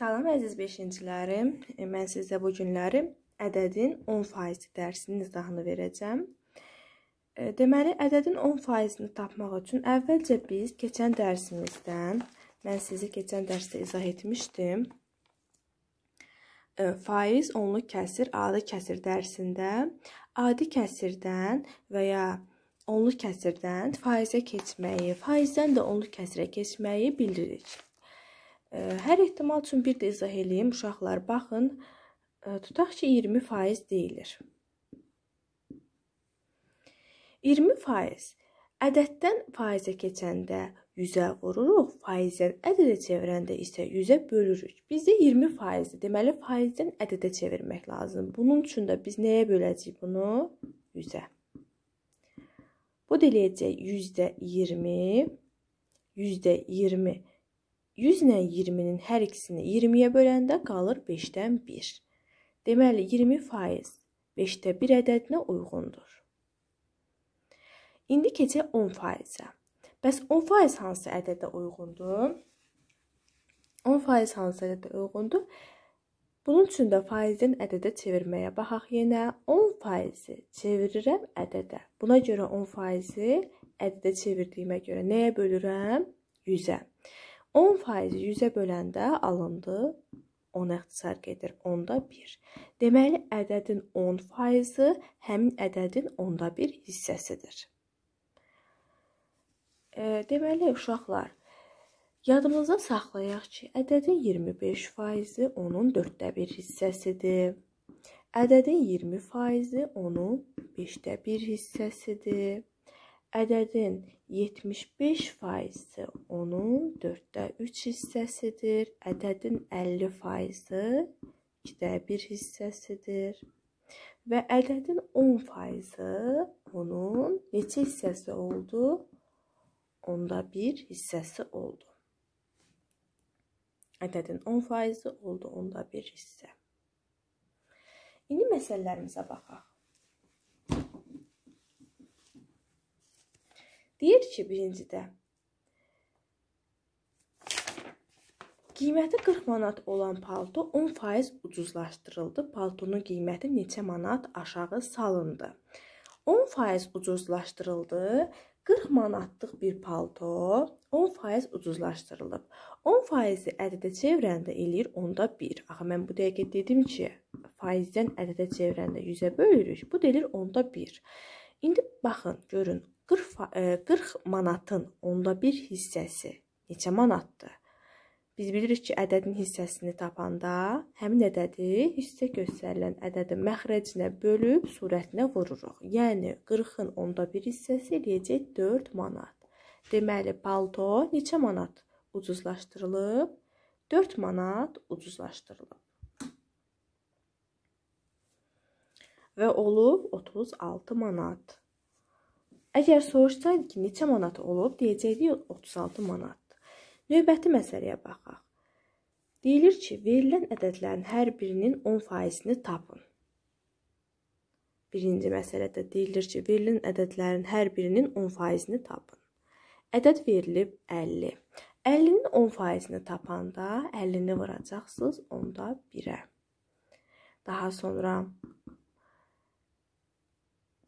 Salam əziz 5-cilərim. E, mən sizə bu günləri ədədin 10% dərsinin izahını verəcəm. E, deməli, ədədin 10%-ni tapmaq üçün əvvəlcə biz keçən dərsimizdən, mən sizə keçən dərsdə izah etmişdim. E, faiz onluq kəsir adi kəsir dərsində adi kəsirdən və ya onluq kəsirdən faizə keçməyi, faizdən də onluq kəsirə keçməyi bilirik. Hər ehtimal üçün bir də izah eləyim, uşaqlar, baxın, tutaq ki, 20% deyilir. 20% ədəddən faizə keçəndə 100-ə vururuq, faizdən ədədə çevirəndə isə 100-ə bölürük. Bizdə 20%-dir. Deməli, faizdən ədədə çevirmək lazımdır. Bunun üçün də biz nəyə böləcəyik bunu? 100-ə. Bu da eləyəcək 120, 120 100 ilə 20-nin hər ikisini 20-yə böləndə qalır 5-dən 1. Deməli 20% 5-də 1 ədədinə uyğundur. İndi keçək 10%-ə. Bəs 10% hansı ədədə uyğundur? 10% hansı ədədə uyğundur? Bunun üçün də faizdən ədədə çevirməyə baxaq yenə. 10%-i çevirirəm ədədə. Buna görə 10%-i ədədə çevirdiyimə görə nəyə bölürəm? 100-ə. 10 faizi 100-ə böləndə alındı 10 ixtisar gedir 10-da 1. Deməli ədədin 10 faizi həmin ədədin 10-da 1 hissəsidir. E, deməli uşaqlar, yadımızda saxlayaq ki, ədədin 25 faizi onun 4-də 1 hissəsidir. Ədədin 20 faizi onun 5-də 1 hissəsidir ədədin 75%-i onun 4də 3 hissəsidir. Ədədin 50%-i 2də 1 hissəsidir. Və ədədin 10%-i onun neçə hissəsi oldu? 10da 1 hissəsi oldu. Ədədin 10%-i oldu 10da 1 hissə. İndi məsələlərimizə baxaq. Deyir ki, birincidə Qiyməti 40 manat olan palto 10% ucuzlaşdırıldı. Paltonun qiyməti neçə manat aşağı salındı? 10% ucuzlaşdırıldı. 40 manatlıq bir palto 10% ucuzlaşdırılıb. 10%-i ədədə çevrəndə eləyir 10da 1. Axı mən bu dəqiqə dedim ki, faizdən ədədə çevrəndə 100-ə bölürük. Bu deyilir 10da 1. İndi baxın, görün 40, 40 e, manatın onda bir hissəsi neçə manatdır? Biz bilirik ki, ədədin hissəsini tapanda həmin ədədi hissə göstərilən ədədin məxrəcinə bölüb surətinə vururuq. Yəni 40-ın onda 1 hissəsi eləyəcək 4 manat. Deməli, palto neçə manat ucuzlaşdırılıb? 4 manat ucuzlaşdırılıb. Və olub 36 manat. Əgər soruşsaydı ki, neçə manat olub, deyəcəkdi 36 manatdır. Növbəti məsələyə baxaq. Deyilir ki, verilən ədədlərin hər birinin 10%-ni tapın. Birinci məsələdə deyilir ki, verilən ədədlərin hər birinin 10%-ni tapın. Ədəd verilib 50. 50-nin 10%-ni tapanda 50-ni vuracaqsınız onda 1-ə. Daha sonra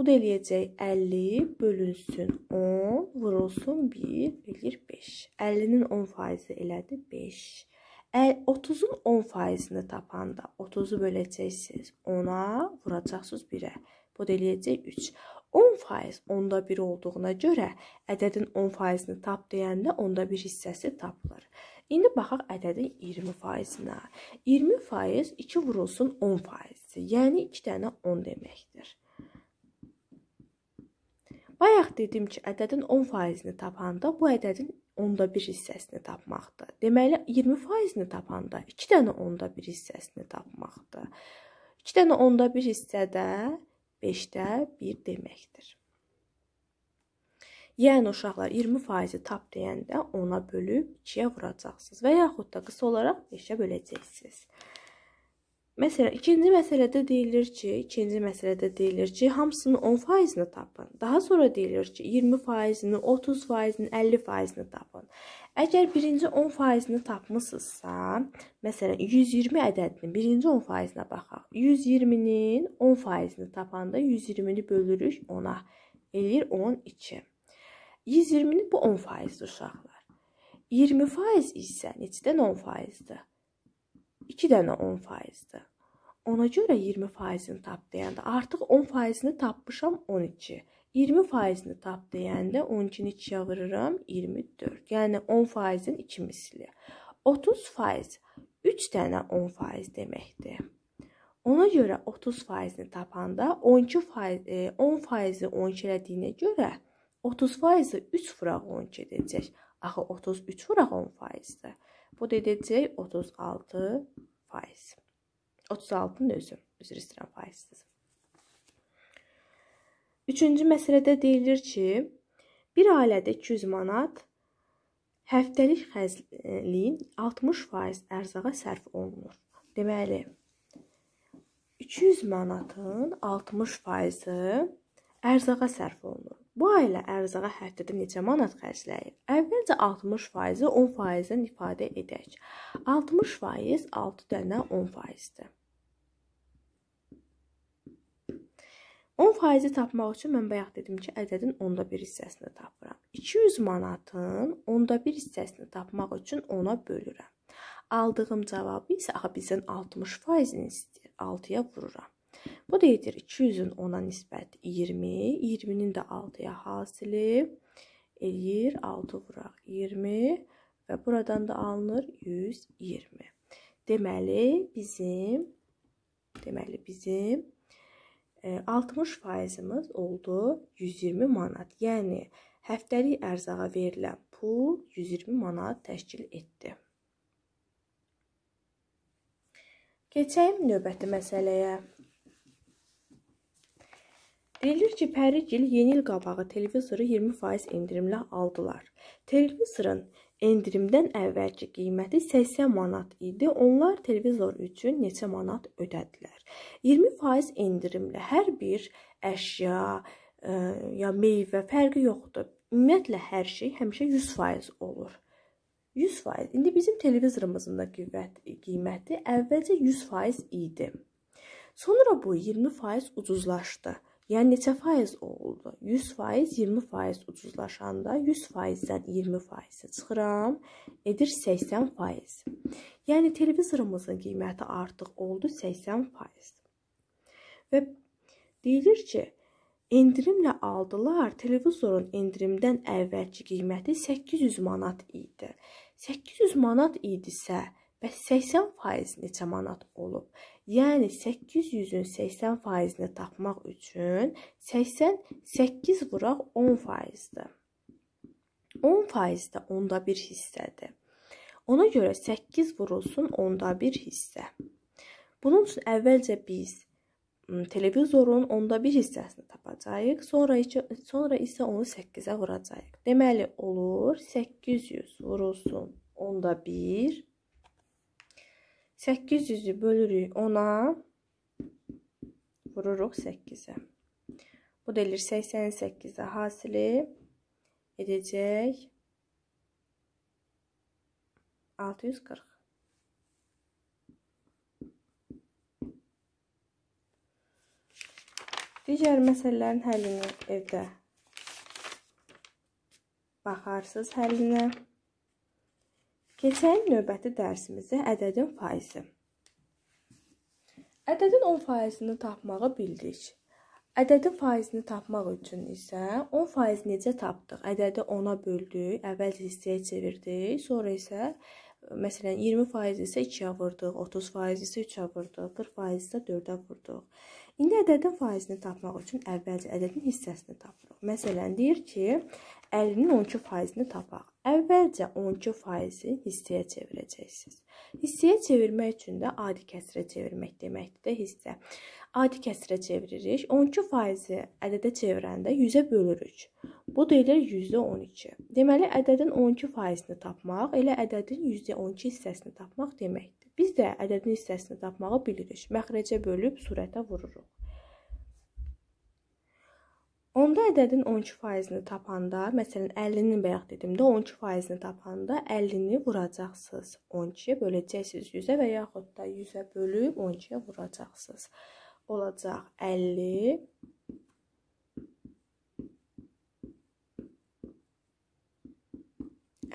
Bu da eləyəcək 50 bölünsün 10, vurulsun 1, verir 5. 50-nin 10 faizi elədi 5. 30-un 10 faizini tapanda 30-u böləcəksiniz 10-a, vuracaqsınız 1-ə. Bu da eləyəcək 3. 10 faiz onda 1 olduğuna görə ədədin 10 faizini tap deyəndə onda bir hissəsi tapılır. İndi baxaq ədədin 20 faizinə. 20 faiz 2 vurulsun 10 faizdir. Yəni 2 dənə 10 deməkdir. Bayaq dedim ki, ədədin 10%-ni tapanda bu ədədin onda bir hissəsini tapmaqdır. Deməli 20%-ni tapanda 2 dənə onda bir hissəsini tapmaqdır. 2 dənə onda bir hissə də 5də 1 deməkdir. Yəni uşaqlar 20%-i tap deyəndə ona bölüb 2-yə vuracaqsınız və yaxud da qısa olaraq 5-ə böləcəksiniz. Məsələn, ikinci məsələdə deyilir ki, ikinci məsələdə deyilir ki, hamısının 10%-ni tapın. Daha sonra deyilir ki, 20%-ni, 30%-ni, 50%-ni tapın. Əgər birinci 10%-ni tapmısınızsa, məsələn, 120 ədədinin birinci 10%-nə baxaq. 120-nin 10%-ni tapanda 120-ni bölürük 10-a. Eləyir 12. 120-ni bu 10%-dir uşaqlar. 20% isə neçədən 10%-dir? 2 dənə 10 faizdir. Ona görə 20 faizini tap deyəndə artıq 10 faizini tapmışam 12. 20 faizini tap deyəndə 12-ni 2-yə vururam 24. Yəni 10 faizin 2 misli. 30 faiz 3 dənə 10 faiz deməkdir. Ona görə 30 faizini tapanda 12 faiz, 10 e, faizi 12 elədiyinə görə 30 faizi 3 vuraq 12 edəcək. Axı 33 vuraq 10 faizdir. Bu da edəcək 36 faiz. 36-nın özü, üzr istəyirəm faizdir. Üçüncü məsələdə deyilir ki, bir ailədə 200 manat həftəlik xərcliyin 60% ərzağa sərf olunur. Deməli, 200 manatın 60%-i ərzağa sərf olunur. Bu ailə ərzağa həftədə neçə manat xərcləyir? Əvvəlcə 60%-i 10%-dən ifadə edək. 60% 6 dənə 10%-dir. 10%-i tapmaq üçün mən bayaq dedim ki, ədədin 10-da 1 hissəsini tapıram. 200 manatın 10-da 1 hissəsini tapmaq üçün 10-a bölürəm. Aldığım cavabı isə axı bizdən 60%-ni istəyir. 6-ya vururam. Bu deyilir 200-ün 10-a nisbət 20, 20-nin də 6-ya hasili eləyir 6 vuraq 20 və buradan da alınır 120. Deməli bizim deməli bizim 60%-imiz e, oldu 120 manat. Yəni həftəlik ərzağa verilən pul 120 manat təşkil etdi. Keçək növbəti məsələyə. Deyilir ki, Pərigil yeni il qabağı televizoru 20% endirimlə aldılar. Televizorun endirimdən əvvəlki qiyməti 80 manat idi. Onlar televizor üçün neçə manat ödədilər? 20% endirimlə hər bir əşya, ə, e, ya meyvə fərqi yoxdur. Ümumiyyətlə hər şey həmişə 100% olur. 100%. İndi bizim televizorumuzun da qüvvət e, qiyməti əvvəlcə 100% idi. Sonra bu 20% ucuzlaşdı. Yəni neçə faiz o oldu? 100 faiz, 20 faiz ucuzlaşanda 100 faizdən 20 faizə çıxıram, edir 80 faiz. Yəni televizorumuzun qiyməti artıq oldu 80 faiz. Və deyilir ki, endirimlə aldılar, televizorun endirimdən əvvəlki qiyməti 800 manat idi. 800 manat idisə, bəs 80 faiz neçə manat olub? Yəni 800-ün 80 faizini tapmaq üçün 88 vuraq 10 faizdir. 10 faiz də onda bir hissədir. Ona görə 8 vurulsun onda bir hissə. Bunun üçün əvvəlcə biz televizorun onda bir hissəsini tapacağıq. Sonra isə sonra isə onu 8-ə vuracağıq. Deməli olur 800 vurulsun onda 1 800-ü bölürük 10-a. Vururuq 8-ə. Bu da eləyir 88-ə hasili edəcək 640. Digər məsələlərin həllini evdə baxarsınız həllinə. Keçək növbəti dərsimizə ədədin faizi. Ədədin 10 faizini tapmağı bildik. Ədədin faizini tapmaq üçün isə 10 faiz necə tapdıq? Ədədi 10-a böldük, əvvəlcə hissəyə çevirdik, sonra isə məsələn 20% isə 2-yə vurduq, 30% isə 3-ə vurduq, 40% isə 4-ə vurduq. İndi ədədin faizini tapmaq üçün əvvəlcə ədədin hissəsini tapırıq. Məsələn, deyir ki, 50-nin 12 faizini tapaq. Əvvəlcə 12 faizi hissəyə çevirəcəksiniz. Hissəyə çevirmək üçün də adi kəsrə çevirmək deməkdir də hissə. Adi kəsrə çeviririk. 12 faizi ədədə çevirəndə 100-ə bölürük. Bu da elə %12. Deməli, ədədin 12 faizini tapmaq elə ədədin %12 hissəsini tapmaq deməkdir. Biz də ədədin hissəsini tapmağı bilirik. Məxrəcə bölüb surətə vururuq. Onda ədədin 12%-ni tapanda, məsələn 50-nin bayaq dedimdə 12%-ni tapanda 50-ni vuracaqsınız. 12-yə böləcəksiniz 100-ə və yaxud da 100-ə bölüb 12-yə vuracaqsınız. Olacaq 50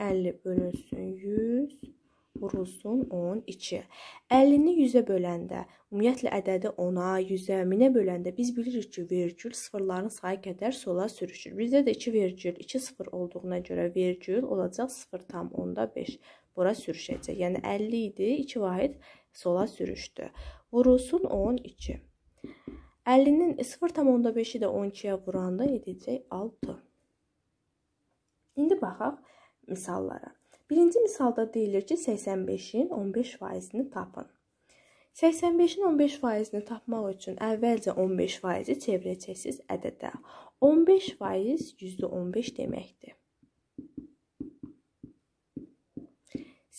50 bölünsün 100 vurulsun 12. 50-ni 100-ə böləndə, ümumiyyətlə ədədi 10-a, 100-ə, 1000-ə böləndə biz bilirik ki, vergül sıfırların sayı qədər sola sürüşür. Bizdə də 2 vergül 2 sıfır olduğuna görə vergül olacaq 0.5 bura sürüşəcək. Yəni 50 idi, 2 vahid sola sürüşdü. Vurulsun 12. 50-nin 0.5-i də 12-yə vuranda edəcək 6. İndi baxaq misallara. Birinci misalda deyilir ki, 85-in 15%-ni tapın. 85-in 15%-ni tapmaq üçün əvvəlcə 15%-i çevirəcəksiniz ədədə. 15% %15 deməkdir.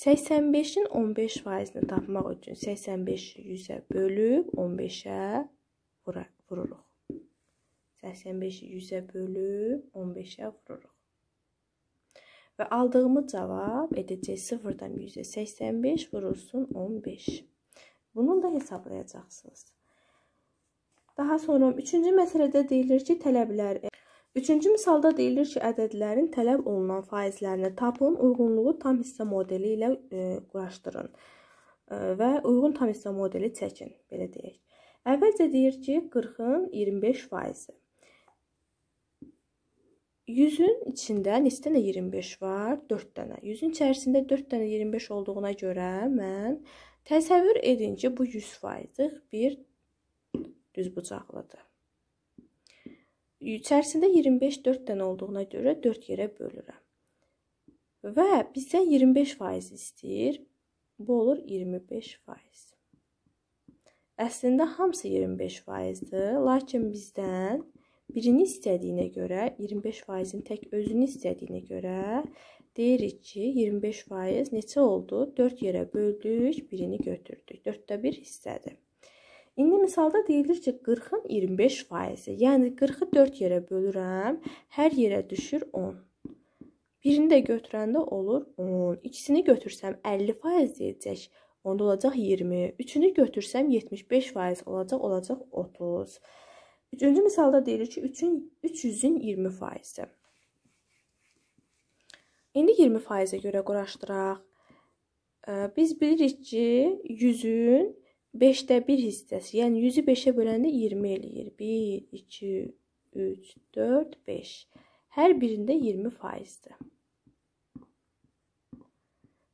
85-in 15%-ni tapmaq üçün 85-i 100-ə bölüb 15-ə vururuq. 85-i 100-ə bölüb 15-ə vururuq. Və aldığımız cavab edəcək 0-dan 185 vurulsun 15. Bunu da hesablayacaqsınız. Daha sonra 3-cü məsələdə deyilir ki, tələblər Üçüncü misalda deyilir ki, ədədlərin tələb olunan faizlərini tapın, uyğunluğu tam hissə modeli ilə e, quraşdırın e, və uyğun tam hissə modeli çəkin, belə deyək. Əvvəlcə deyir ki, 40-ın 25 faizi. 100-ün içində neçə dənə 25 var? 4 dənə. 100-ün içərisində 4 dənə 25 olduğuna görə mən təsəvvür edin ki, bu 100%-lik bir düzbucaqlıdır. İçərisində 25 4 dənə olduğuna görə 4 yerə bölürəm. Və bizdən 25% istəyir. Bu olur 25%. Əslində hamısı 25%-dir, lakin bizdən birini istədiyinə görə 25%-in tək özünü istədiyinə görə deyirik ki, 25% neçə oldu? 4 yerə böldük, birini götürdük. 4də 1 hissədir. İndi misalda deyilir ki, 40-ın 25%-i, yəni 40-ı 4 yerə bölürəm, hər yerə düşür 10. Birini də götürəndə olur 10. İkisini götürsəm 50% deyəcək. Onda olacaq 20. Üçünü götürsəm 75% olacaq, olacaq 30. Üçüncü misalda deyilir ki, 3-ün 300-ün 20 faizi. İndi 20 faizə görə quraşdıraq. Biz bilirik ki, 100-ün 5də 1 hissəsi, yəni 100-ü 5-ə böləndə 20 eləyir. 1, 2, 3, 4, 5. Hər birində 20 faizdir.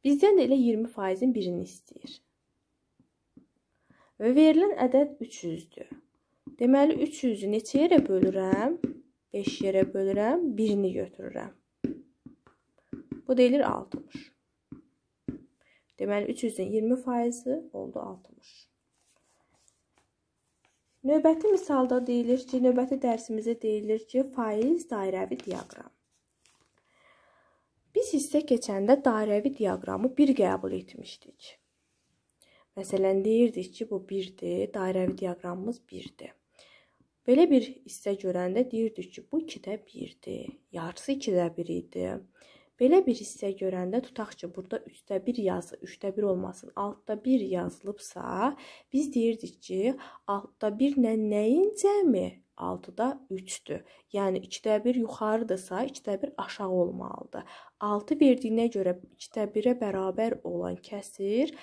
Bizdən də elə 20 faizin birini istəyir. Və verilən ədəd 300-dür. Deməli 300-ü neçə yerə bölürəm? 5 yerə bölürəm, 1-ni götürürəm. Bu deyilir 60. Deməli 300-ün 20%-i oldu 60. Növbəti misalda deyilir ki, növbəti dərsimizə deyilir ki, faiz dairəvi diaqram. Biz hissə keçəndə dairəvi diaqramı 1 qəbul etmişdik. Məsələn, deyirdik ki, bu 1-dir, dairəvi diaqramımız 1-dir. Belə bir hissə görəndə deyirdik ki, bu 2-də 1-dir. Yarısı 2-də 1 idi. Belə bir hissə görəndə tutaq ki, burada 3-də 1 yazı, 3-də 1 olmasın, 6-da 1 yazılıbsa, biz deyirdik ki, 6-da 1 ilə nəyin cəmi? 6-da 3-dür. Yəni 2-də 1 yuxarıdırsa, 2-də 1 aşağı olmalıdır. 6 verdiyinə görə 2-də 1-ə bərabər olan kəsir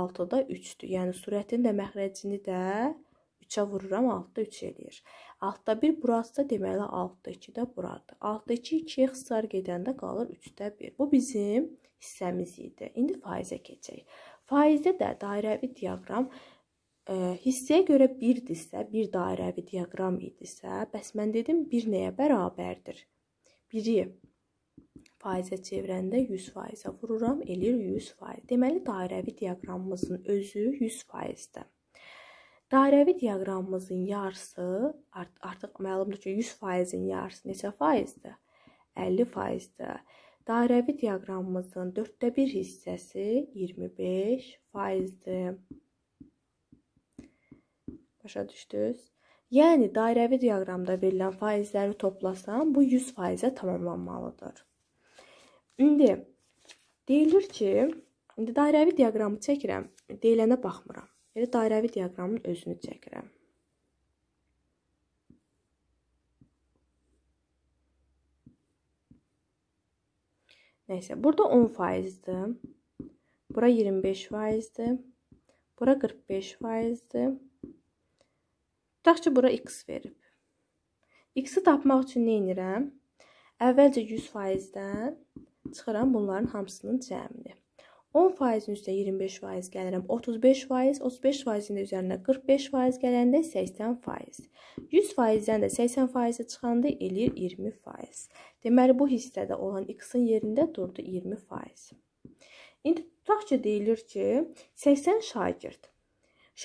6-da 3-dür. Yəni sürətin də məxrəcini də 3-ə vurur, amma 6-da 3 eləyir. 6-da 1 burasısa deməli 6-da 2 də buradır. 6-da 2 2-yə xısar gedəndə qalır 3-də 1. Bu bizim hissəmiz idi. İndi faizə keçək. Faizdə də dairəvi diaqram ə, e, hissəyə görə 1-dirsə, bir dairəvi diaqram idisə, bəs mən dedim 1 nəyə bərabərdir? 1-i faizə çevirəndə 100%-ə vururam, eləyir 100%. Deməli dairəvi diaqramımızın özü 100%-dir. Dairəvi diaqramımızın yarısı art artıq məlumdur ki, 100%-in yarısı neçə faizdir? 50%-dir. Dairəvi diaqramımızın 4də 1 hissəsi 25%-dir. Başa düşdünüz? Yəni dairəvi diaqramda verilən faizləri toplasam, bu 100%-ə tamamlanmalıdır. İndi deyilir ki, indi dairəvi diaqramı çəkirəm, deyilənə baxmıram. Elə dairəvi diaqramın özünü çəkirəm. Nəysə, burada 10%-dir. Bura 25%-dir. Bura 45%-dir. Tutaq ki, bura x verib. X-i tapmaq üçün nə edirəm? Əvvəlcə 100%-dən çıxıram bunların hamısının cəmini. 10 faizin üstə 25 faiz gəlirəm 35 faiz, 35 faizin də üzərinə 45 faiz gələndə 80 faiz. 100 faizdən də 80 faizə çıxanda eləyir 20 faiz. Deməli, bu hissədə olan x-in yerində durdu 20 faiz. İndi tutaq ki, deyilir ki, 80 şagird.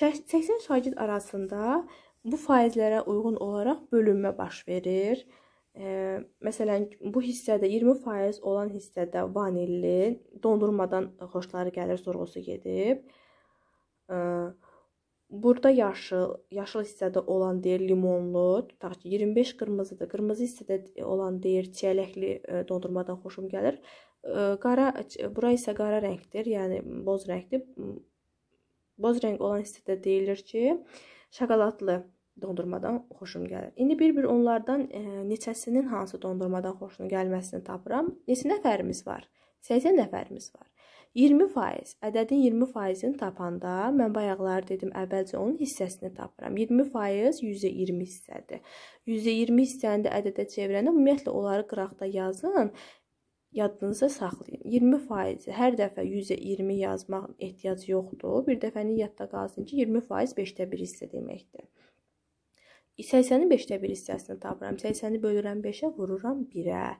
80 şagird arasında bu faizlərə uyğun olaraq bölünmə baş verir. Ə, məsələn, bu hissədə 20% olan hissədə vanilli dondurmadan xoşları gəlir, sorğusu gedib. Ə, burada yaşıl, yaşıl hissədə olan deyir limonlu, tutaq ki, 25 qırmızıdır. Qırmızı hissədə olan deyir çiyələkli dondurmadan xoşum gəlir. Ə, qara bura isə qara rəngdir, yəni boz rəngdir. Boz rəng olan hissədə deyilir ki, şokoladlı dondurmadan xoşum gəlir. İndi bir-bir onlardan e, neçəsinin hansı dondurmadan xoşunu gəlməsini tapıram. Neçə nəfərimiz var? 80 nəfərimiz var. 20%, ədədin 20%-ini tapanda mən bayaqlar dedim, əvvəlcə onun hissəsini tapıram. 20% 120 hissədir. 120 hissəni də ədədə çevirəndə ümumiyyətlə onları qıraqda yazın, yadınızda saxlayın. 20% hər dəfə 120 yazmaq ehtiyacı yoxdur. Bir dəfənin yadda qalsın ki, 20% 5də 1 hissə deməkdir. 80-in 5də 1 hissəsini tapıram. 80-i bölürəm 5-ə, vururam 1-ə.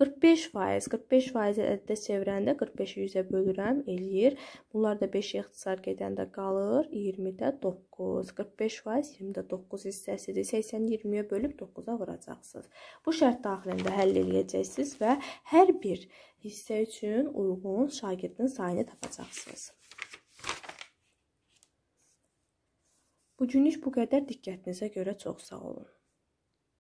45%, 45% ədədə çevirəndə 45-i 100-ə bölürəm, eləyir. Bunlar da 5-ə ixtisar gedəndə qalır 20-də 9. 45% 20-də 9 hissəsidir. 80-i 20-yə bölüb 9-a vuracaqsınız. Bu şərt daxilində həll eləyəcəksiniz və hər bir hissə üçün uyğun şagirdin sayını tapacaqsınız. Bugünlük bu qədər, diqqətinizə görə çox sağ olun.